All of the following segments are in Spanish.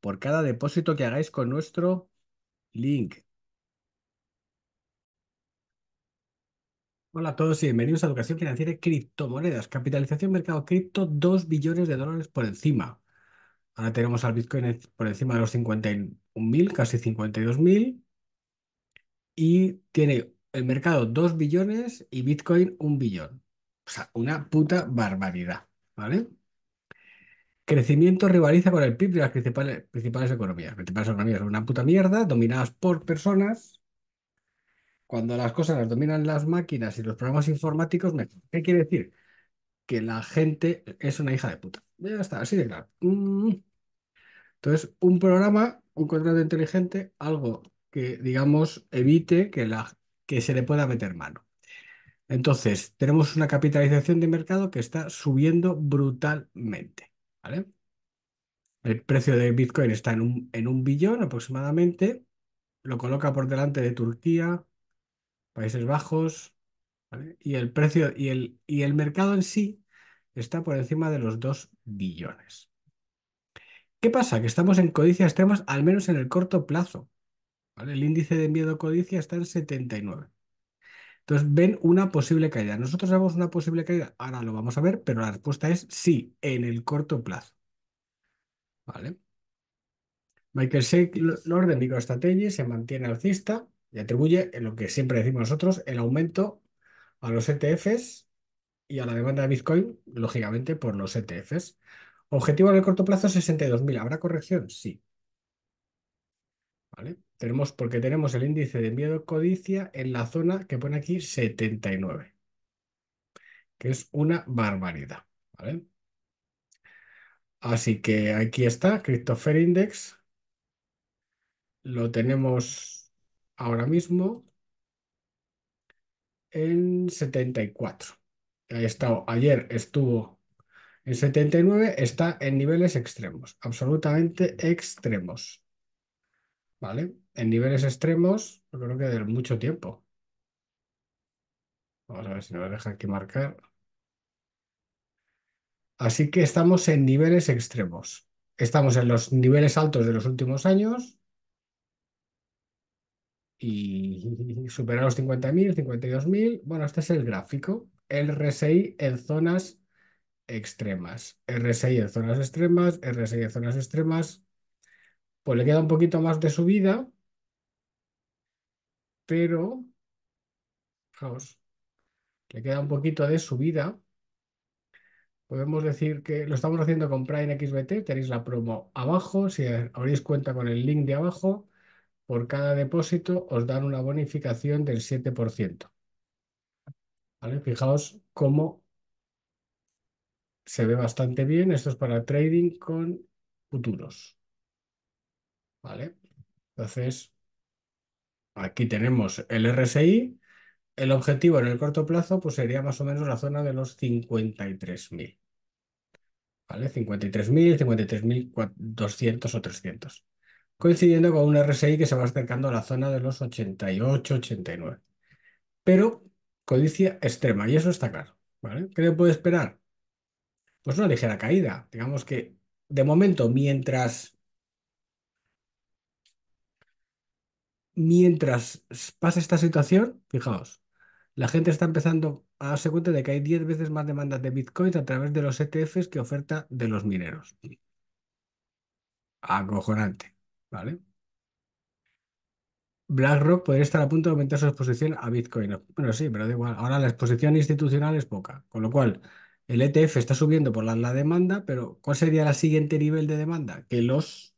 por cada depósito que hagáis con nuestro link. Hola a todos y bienvenidos a Educación Financiera y Criptomonedas. Capitalización Mercado Cripto, 2 billones de dólares por encima. Ahora tenemos al Bitcoin por encima de los 51.000, casi 52.000. Y tiene el mercado 2 billones y Bitcoin 1 billón. O sea, una puta barbaridad, ¿vale? Crecimiento rivaliza con el PIB de las principales, principales economías. Principales economías son una puta mierda, dominadas por personas. Cuando las cosas las dominan las máquinas y los programas informáticos, ¿Qué quiere decir? Que la gente es una hija de puta. Ya está, así de claro. Mm. Entonces, un programa, un contrato inteligente, algo que, digamos, evite que, la, que se le pueda meter mano. Entonces, tenemos una capitalización de mercado que está subiendo brutalmente. El precio de Bitcoin está en un, billón aproximadamente, lo coloca por delante de Turquía, Países Bajos, Y el precio y el, y el mercado en sí está por encima de los 2 billones. ¿Qué pasa? Que estamos en codicia extremas, al menos en el corto plazo. El índice de miedo codicia está en 79. Entonces ven una posible caída. ¿Nosotros vemos una posible caída? Ahora lo vamos a ver, pero la respuesta es sí, en el corto plazo. ¿Vale? Michael Sheik, Lord de se mantiene alcista y atribuye, en lo que siempre decimos nosotros, el aumento a los ETFs y a la demanda de Bitcoin, lógicamente, por los ETFs. Objetivo en el corto plazo 62.000. ¿Habrá corrección? Sí. ¿Vale? Tenemos, porque tenemos el índice de miedo codicia en la zona que pone aquí 79, que es una barbaridad. ¿vale? Así que aquí está, Christopher Index. Lo tenemos ahora mismo en 74. ayer estuvo en 79, está en niveles extremos, absolutamente extremos. ¿vale? En niveles extremos, creo que de mucho tiempo. Vamos a ver si nos deja aquí marcar. Así que estamos en niveles extremos. Estamos en los niveles altos de los últimos años y superamos los 50.000, 52.000. Bueno, este es el gráfico. El RSI en zonas extremas. RSI en zonas extremas, RSI en zonas extremas, pues le queda un poquito más de subida, pero, fijaos, le queda un poquito de subida. Podemos decir que lo estamos haciendo con Prime XBT, tenéis la promo abajo, si abrís cuenta con el link de abajo, por cada depósito os dan una bonificación del 7%. Fijaos cómo se ve bastante bien, esto es para trading con futuros. ¿vale? Entonces, aquí tenemos el RSI. El objetivo en el corto plazo pues sería más o menos la zona de los 53.000. ¿Vale? 53.000, 53.200 o 300. Coincidiendo con un RSI que se va acercando a la zona de los 88, 89. Pero codicia extrema, y eso está claro. ¿vale? ¿Qué le puede esperar? Pues una ligera caída. Digamos que de momento, mientras mientras pasa esta situación, fijaos, la gente está empezando a darse cuenta de que hay 10 veces más demandas de bitcoins a través de los ETFs que oferta de los mineros. Acojonante, ¿vale? BlackRock podría estar a punto de aumentar su exposición a Bitcoin. Bueno, sí, pero da igual. Ahora la exposición institucional es poca, con lo cual el ETF está subiendo por la demanda, pero ¿cuál sería el siguiente nivel de demanda? Que los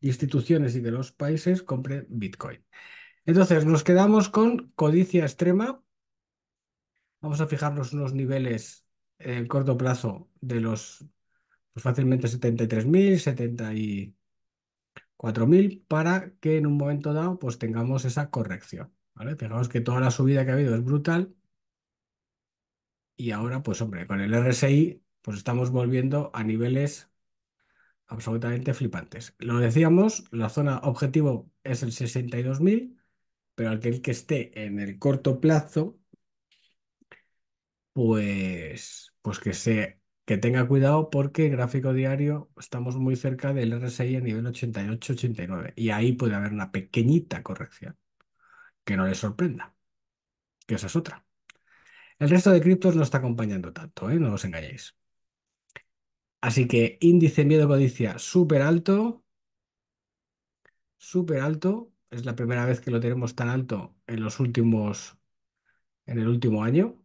instituciones y de los países compren Bitcoin. Entonces, nos quedamos con codicia extrema. Vamos a fijarnos unos niveles en corto plazo de los pues fácilmente 73.000, 74.000 para que en un momento dado pues tengamos esa corrección. ¿vale? que toda la subida que ha habido es brutal y ahora pues hombre, con el RSI pues estamos volviendo a niveles absolutamente flipantes. Lo decíamos, la zona objetivo es el 62.000, pero aquel que esté en el corto plazo, pues, pues que, se, que tenga cuidado porque gráfico diario estamos muy cerca del RSI a nivel 88-89 y ahí puede haber una pequeñita corrección que no le sorprenda, que esa es otra. El resto de criptos no está acompañando tanto, ¿eh? no os engañéis. Así que índice miedo codicia súper alto, súper alto. Es la primera vez que lo tenemos tan alto en los últimos, en el último año.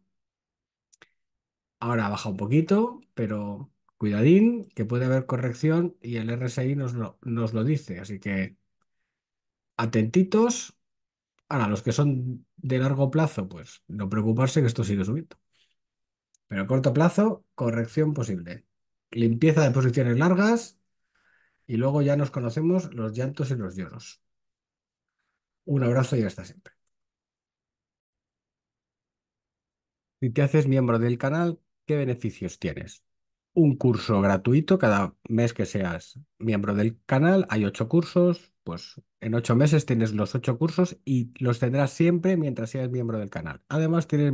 Ahora baja un poquito, pero cuidadín, que puede haber corrección y el RSI nos lo, nos lo dice. Así que atentitos. Ahora, los que son de largo plazo, pues no preocuparse que esto sigue subiendo. Pero a corto plazo, corrección posible limpieza de posiciones largas y luego ya nos conocemos los llantos y los lloros. Un abrazo y hasta siempre. Si te haces miembro del canal, ¿qué beneficios tienes? Un curso gratuito cada mes que seas miembro del canal. Hay ocho cursos, pues en ocho meses tienes los ocho cursos y los tendrás siempre mientras seas miembro del canal. Además, tienes